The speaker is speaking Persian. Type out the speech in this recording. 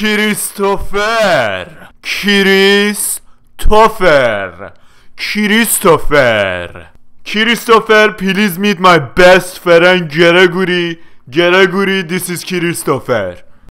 کریستوفر کریس توفر کریستوفر کریستوفر پلیز میت مای بست فرند گرگوری گرگوری دیس is کریستوفر